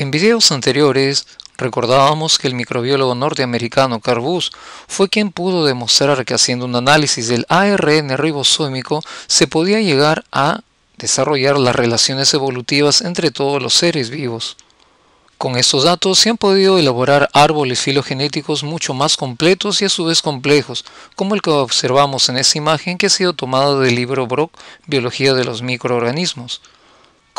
En videos anteriores recordábamos que el microbiólogo norteamericano Carbus fue quien pudo demostrar que haciendo un análisis del ARN ribosómico se podía llegar a desarrollar las relaciones evolutivas entre todos los seres vivos. Con estos datos se han podido elaborar árboles filogenéticos mucho más completos y a su vez complejos, como el que observamos en esta imagen que ha sido tomada del libro Brock, Biología de los microorganismos.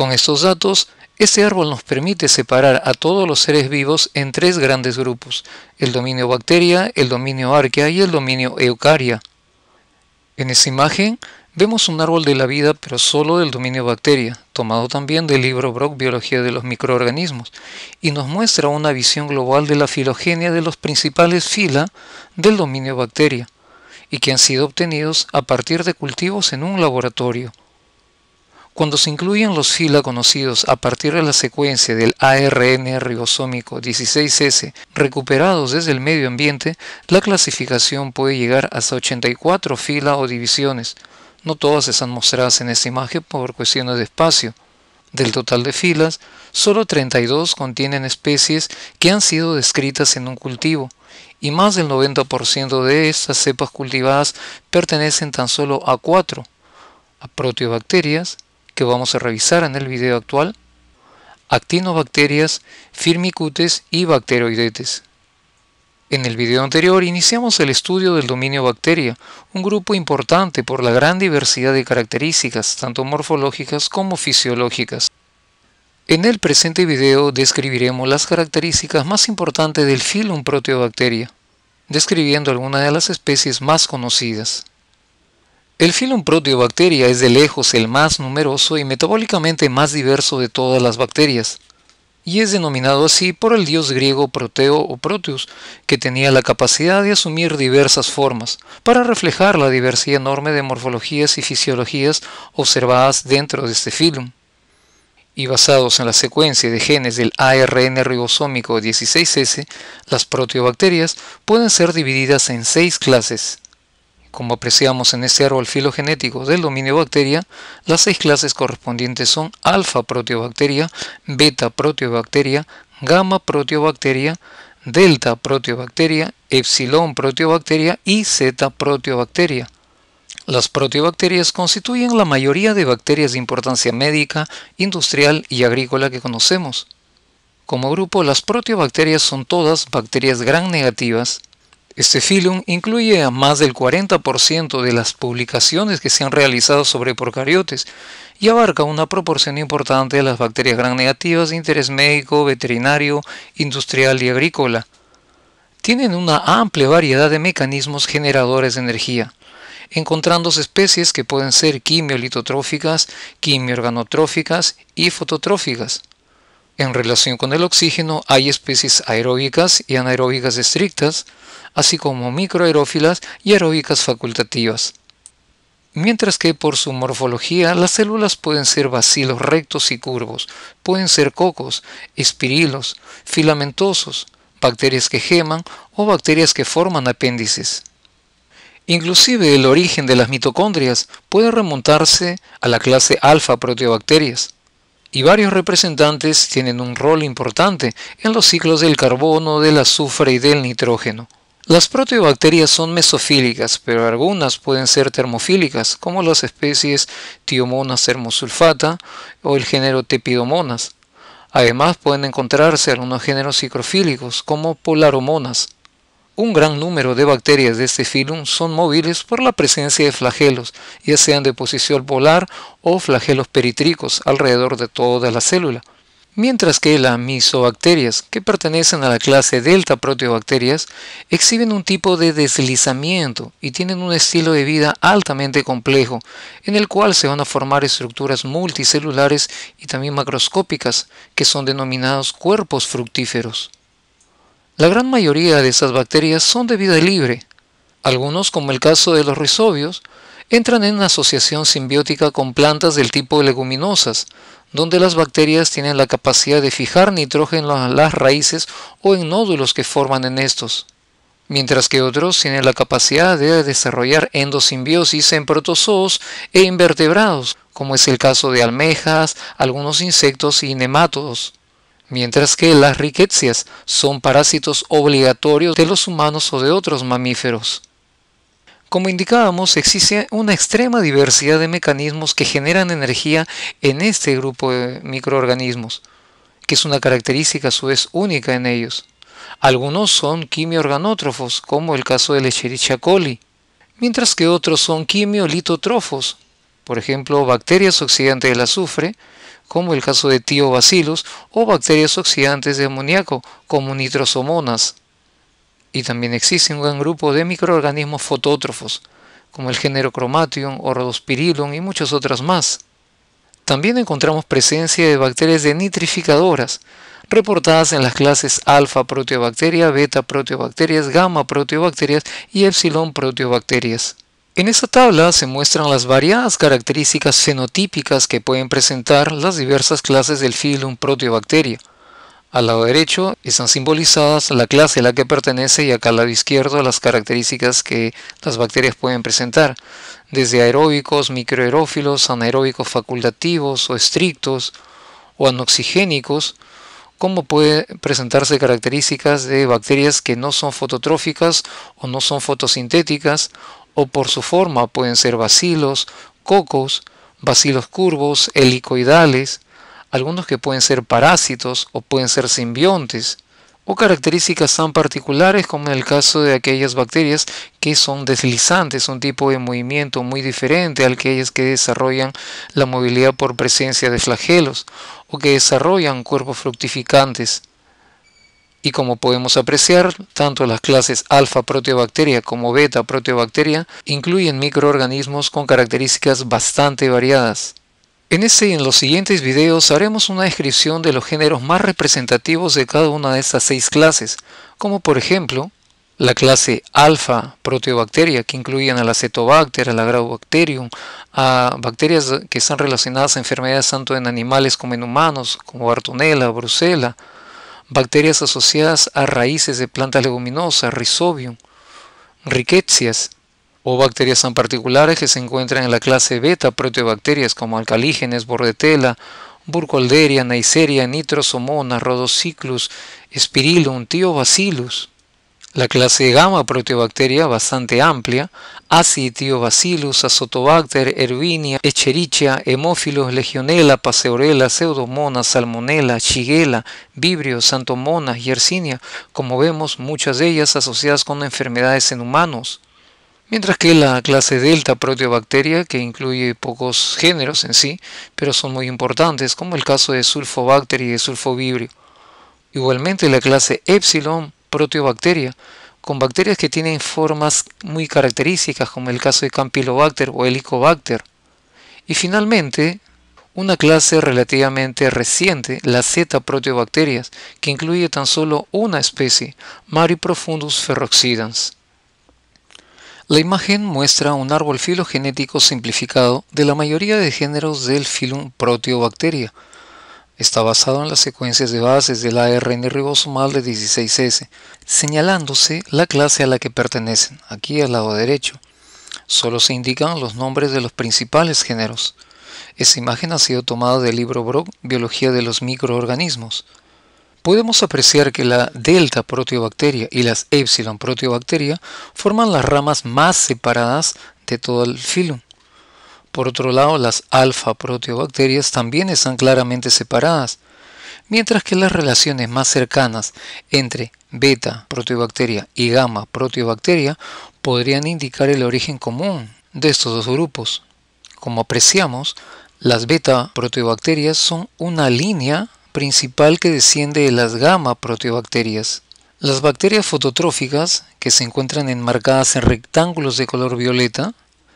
Con estos datos, este árbol nos permite separar a todos los seres vivos en tres grandes grupos, el dominio bacteria, el dominio arquea y el dominio eucaria. En esta imagen vemos un árbol de la vida pero solo del dominio bacteria, tomado también del libro Brock Biología de los microorganismos, y nos muestra una visión global de la filogenia de los principales filas del dominio bacteria, y que han sido obtenidos a partir de cultivos en un laboratorio. Cuando se incluyen los fila conocidos a partir de la secuencia del ARN ribosómico 16S recuperados desde el medio ambiente, la clasificación puede llegar hasta 84 filas o divisiones. No todas están mostradas en esta imagen por cuestiones de espacio. Del total de filas, solo 32 contienen especies que han sido descritas en un cultivo, y más del 90% de estas cepas cultivadas pertenecen tan solo a cuatro, a proteobacterias, que vamos a revisar en el video actual, actinobacterias, firmicutes y bacteroidetes. En el video anterior iniciamos el estudio del dominio bacteria, un grupo importante por la gran diversidad de características, tanto morfológicas como fisiológicas. En el presente video describiremos las características más importantes del filum proteobacteria, describiendo algunas de las especies más conocidas. El filum proteobacteria es de lejos el más numeroso y metabólicamente más diverso de todas las bacterias, y es denominado así por el dios griego Proteo o Proteus, que tenía la capacidad de asumir diversas formas para reflejar la diversidad enorme de morfologías y fisiologías observadas dentro de este filum. Y basados en la secuencia de genes del ARN ribosómico 16S, las proteobacterias pueden ser divididas en seis clases como apreciamos en este árbol filogenético del dominio bacteria, las seis clases correspondientes son alfa proteobacteria, beta proteobacteria, gamma proteobacteria, delta proteobacteria, epsilon proteobacteria y zeta proteobacteria. Las proteobacterias constituyen la mayoría de bacterias de importancia médica, industrial y agrícola que conocemos. Como grupo, las proteobacterias son todas bacterias gran negativas este filum incluye a más del 40% de las publicaciones que se han realizado sobre procariotes y abarca una proporción importante de las bacterias gran negativas de interés médico, veterinario, industrial y agrícola. Tienen una amplia variedad de mecanismos generadores de energía, encontrándose especies que pueden ser quimiolitotróficas, quimiorganotróficas y fototróficas. En relación con el oxígeno hay especies aeróbicas y anaeróbicas estrictas, así como microaerófilas y aeróbicas facultativas. Mientras que por su morfología las células pueden ser bacilos rectos y curvos, pueden ser cocos, espirilos, filamentosos, bacterias que geman o bacterias que forman apéndices. Inclusive el origen de las mitocondrias puede remontarse a la clase alfa proteobacterias y varios representantes tienen un rol importante en los ciclos del carbono, del azufre y del nitrógeno. Las proteobacterias son mesofílicas, pero algunas pueden ser termofílicas, como las especies Tiomonas hermosulfata o el género Tepidomonas. Además pueden encontrarse algunos géneros cicrofílicos, como Polaromonas. Un gran número de bacterias de este filum son móviles por la presencia de flagelos, ya sean de posición polar o flagelos peritricos alrededor de toda la célula. Mientras que las misobacterias, que pertenecen a la clase delta proteobacterias, exhiben un tipo de deslizamiento y tienen un estilo de vida altamente complejo, en el cual se van a formar estructuras multicelulares y también macroscópicas, que son denominados cuerpos fructíferos. La gran mayoría de estas bacterias son de vida libre. Algunos, como el caso de los rizobios, entran en una asociación simbiótica con plantas del tipo leguminosas, donde las bacterias tienen la capacidad de fijar nitrógeno en las raíces o en nódulos que forman en estos, mientras que otros tienen la capacidad de desarrollar endosimbiosis en protozoos e invertebrados, como es el caso de almejas, algunos insectos y nematodos mientras que las riquecias son parásitos obligatorios de los humanos o de otros mamíferos. Como indicábamos, existe una extrema diversidad de mecanismos que generan energía en este grupo de microorganismos, que es una característica a su vez única en ellos. Algunos son quimiorganótrofos, como el caso de Lecherichia coli, mientras que otros son quimiolitotrofos, por ejemplo, bacterias oxidantes del azufre, como el caso de tiobacilos o bacterias oxidantes de amoníaco, como nitrosomonas. Y también existe un gran grupo de microorganismos fotótrofos, como el género Chromatium o Rhodospirillum y muchas otras más. También encontramos presencia de bacterias denitrificadoras, reportadas en las clases alfa proteobacteria, beta proteobacterias, gamma proteobacterias y epsilon proteobacterias. En esta tabla se muestran las variadas características fenotípicas que pueden presentar las diversas clases del filum proteobacteria. Al lado derecho están simbolizadas la clase a la que pertenece y acá al lado izquierdo las características que las bacterias pueden presentar, desde aeróbicos, microaerófilos, anaeróbicos facultativos o estrictos o anoxigénicos, como puede presentarse características de bacterias que no son fototróficas o no son fotosintéticas o por su forma pueden ser bacilos, cocos, bacilos curvos, helicoidales, algunos que pueden ser parásitos o pueden ser simbiontes, o características tan particulares como en el caso de aquellas bacterias que son deslizantes, un tipo de movimiento muy diferente al que ellas que desarrollan la movilidad por presencia de flagelos o que desarrollan cuerpos fructificantes. Y como podemos apreciar, tanto las clases alfa proteobacteria como beta proteobacteria incluyen microorganismos con características bastante variadas. En este y en los siguientes videos haremos una descripción de los géneros más representativos de cada una de estas seis clases, como por ejemplo, la clase alfa proteobacteria, que incluyen a la cetobacter, a la graubacterium, a bacterias que están relacionadas a enfermedades tanto en animales como en humanos, como bartonella, brucella bacterias asociadas a raíces de plantas leguminosas, rhizobium, riquecias o bacterias tan particulares que se encuentran en la clase beta proteobacterias como alcalígenes, bordetela, burgolderia, neisseria, nitrosomonas, Rhodocyclus, spirillum, tiobacillus. La clase gamma proteobacteria bastante amplia, Acitiobacillus, Azotobacter, Ervinia, Echerichia, Hemófilos, Legionella, Paseorella, Pseudomonas, Salmonella, Shigella, Vibrio, Santomonas, Yersinia, como vemos muchas de ellas asociadas con enfermedades en humanos. Mientras que la clase delta proteobacteria, que incluye pocos géneros en sí, pero son muy importantes, como el caso de Sulfobacter y de Igualmente la clase Epsilon proteobacteria, con bacterias que tienen formas muy características, como el caso de Campylobacter o Helicobacter. Y finalmente, una clase relativamente reciente, la Z-proteobacterias, que incluye tan solo una especie, Mariprofundus ferroxidans. La imagen muestra un árbol filogenético simplificado de la mayoría de géneros del filum proteobacteria, Está basado en las secuencias de bases del ARN ribosomal de 16S, señalándose la clase a la que pertenecen, aquí al lado derecho. Solo se indican los nombres de los principales géneros. Esa imagen ha sido tomada del libro Brock, Biología de los microorganismos. Podemos apreciar que la delta proteobacteria y las epsilon proteobacteria forman las ramas más separadas de todo el filo. Por otro lado, las alfa-proteobacterias también están claramente separadas, mientras que las relaciones más cercanas entre beta-proteobacteria y gamma-proteobacteria podrían indicar el origen común de estos dos grupos. Como apreciamos, las beta-proteobacterias son una línea principal que desciende de las gamma-proteobacterias. Las bacterias fototróficas, que se encuentran enmarcadas en rectángulos de color violeta,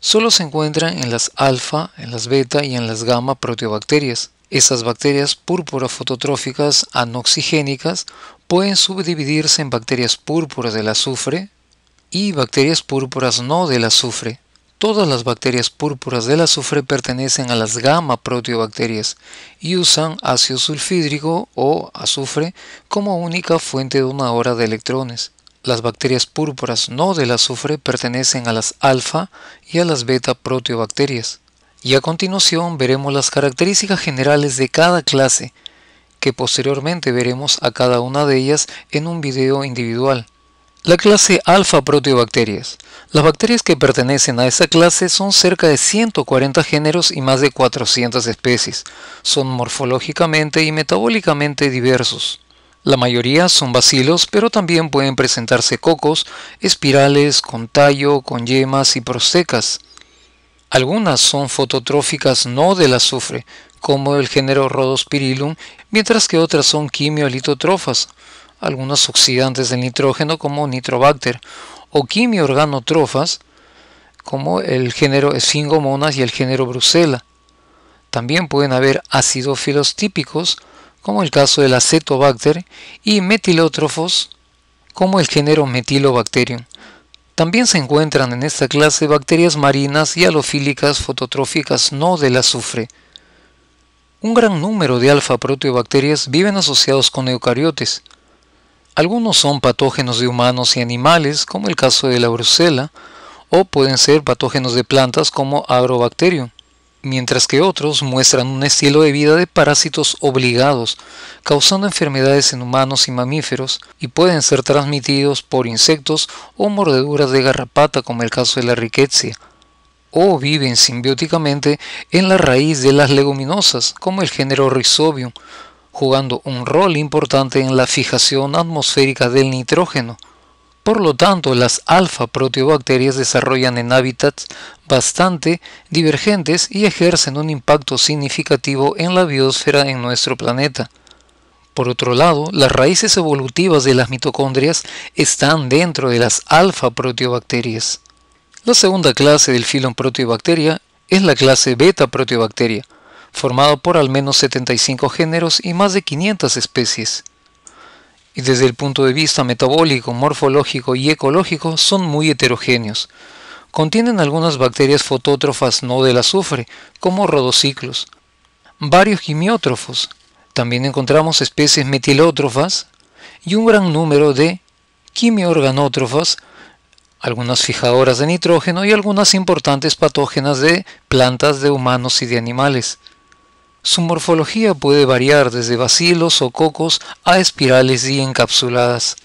solo se encuentran en las alfa, en las beta y en las gamma proteobacterias. Esas bacterias púrpura fototróficas anoxigénicas pueden subdividirse en bacterias púrpuras del azufre y bacterias púrpuras no del azufre. Todas las bacterias púrpuras del azufre pertenecen a las gamma proteobacterias y usan ácido sulfídrico o azufre como única fuente de una hora de electrones. Las bacterias púrpuras no del azufre pertenecen a las alfa y a las beta proteobacterias. Y a continuación veremos las características generales de cada clase, que posteriormente veremos a cada una de ellas en un video individual. La clase alfa proteobacterias. Las bacterias que pertenecen a esta clase son cerca de 140 géneros y más de 400 especies. Son morfológicamente y metabólicamente diversos. La mayoría son bacilos, pero también pueden presentarse cocos, espirales, con tallo, con yemas y prostecas. Algunas son fototróficas no del azufre, como el género Rhodospirillum, mientras que otras son quimiolitotrofas, Algunas oxidantes del nitrógeno como nitrobacter, o quimiorganotrofas, como el género Esfingomonas y el género Brucela. También pueden haber acidófilos típicos, como el caso del acetobacter, y metilótrofos, como el género Metilobacterium. También se encuentran en esta clase bacterias marinas y alofílicas fototróficas no del azufre. Un gran número de alfa-proteobacterias viven asociados con eucariotes. Algunos son patógenos de humanos y animales, como el caso de la brucela, o pueden ser patógenos de plantas como Agrobacterium mientras que otros muestran un estilo de vida de parásitos obligados, causando enfermedades en humanos y mamíferos y pueden ser transmitidos por insectos o mordeduras de garrapata como el caso de la rickettsia, o viven simbióticamente en la raíz de las leguminosas como el género Rhizobium, jugando un rol importante en la fijación atmosférica del nitrógeno, por lo tanto, las alfa-proteobacterias desarrollan en hábitats bastante divergentes y ejercen un impacto significativo en la biosfera en nuestro planeta. Por otro lado, las raíces evolutivas de las mitocondrias están dentro de las alfa-proteobacterias. La segunda clase del filón proteobacteria es la clase beta-proteobacteria, formada por al menos 75 géneros y más de 500 especies y desde el punto de vista metabólico, morfológico y ecológico son muy heterogéneos. Contienen algunas bacterias fotótrofas no del azufre, como rodociclos, varios quimiótrofos, también encontramos especies metilótrofas y un gran número de quimiorganótrofas, algunas fijadoras de nitrógeno y algunas importantes patógenas de plantas, de humanos y de animales. Su morfología puede variar desde bacilos o cocos a espirales y encapsuladas,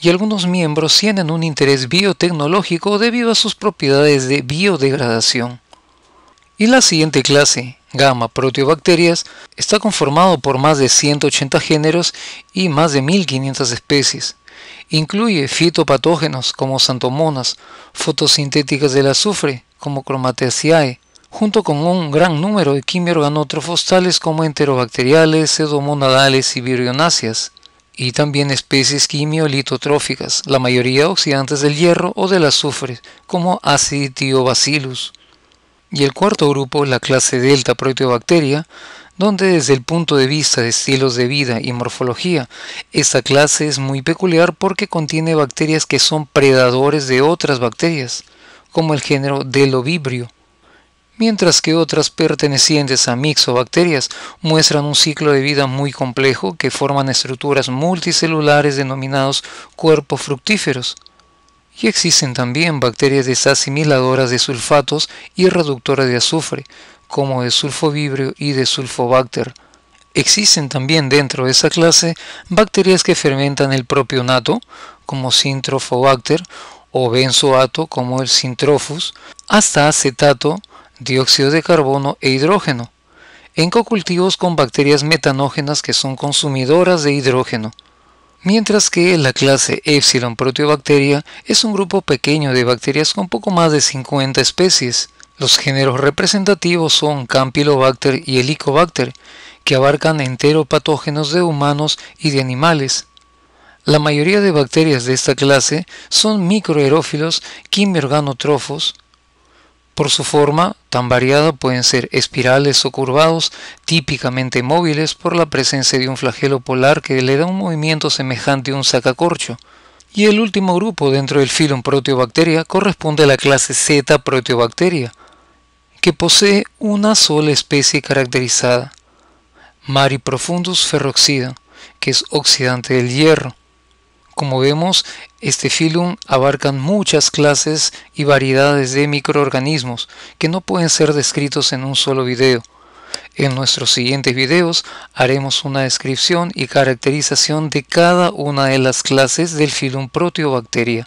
y algunos miembros tienen un interés biotecnológico debido a sus propiedades de biodegradación. Y la siguiente clase, gamma proteobacterias, está conformado por más de 180 géneros y más de 1500 especies. Incluye fitopatógenos como santomonas, fotosintéticas del azufre como Chromatiaceae junto con un gran número de quimiorganótrofos tales como enterobacteriales, pseudomonadales y virionáceas, y también especies quimiolitotróficas, la mayoría oxidantes del hierro o del azufre, como acidithiobacillus, Y el cuarto grupo, la clase delta proteobacteria, donde desde el punto de vista de estilos de vida y morfología, esta clase es muy peculiar porque contiene bacterias que son predadores de otras bacterias, como el género Delovibrio mientras que otras pertenecientes a mixobacterias muestran un ciclo de vida muy complejo que forman estructuras multicelulares denominados cuerpos fructíferos. Y existen también bacterias desasimiladoras de sulfatos y reductoras de azufre, como de sulfovibrio y de sulfobacter. Existen también dentro de esa clase bacterias que fermentan el propio nato, como Sintrofobacter, o benzoato, como el Sintrophus, hasta acetato, dióxido de carbono e hidrógeno, en cocultivos con bacterias metanógenas que son consumidoras de hidrógeno, mientras que la clase Epsilon Proteobacteria es un grupo pequeño de bacterias con poco más de 50 especies. Los géneros representativos son Campylobacter y Helicobacter, que abarcan entero patógenos de humanos y de animales. La mayoría de bacterias de esta clase son microerófilos quimiorganotrofos, por su forma tan variada pueden ser espirales o curvados, típicamente móviles por la presencia de un flagelo polar que le da un movimiento semejante a un sacacorcho. Y el último grupo dentro del filum Proteobacteria corresponde a la clase Z Proteobacteria, que posee una sola especie caracterizada, Mari profundus ferroxida, que es oxidante del hierro, como vemos, este filum abarca muchas clases y variedades de microorganismos que no pueden ser descritos en un solo video. En nuestros siguientes videos haremos una descripción y caracterización de cada una de las clases del filum proteobacteria.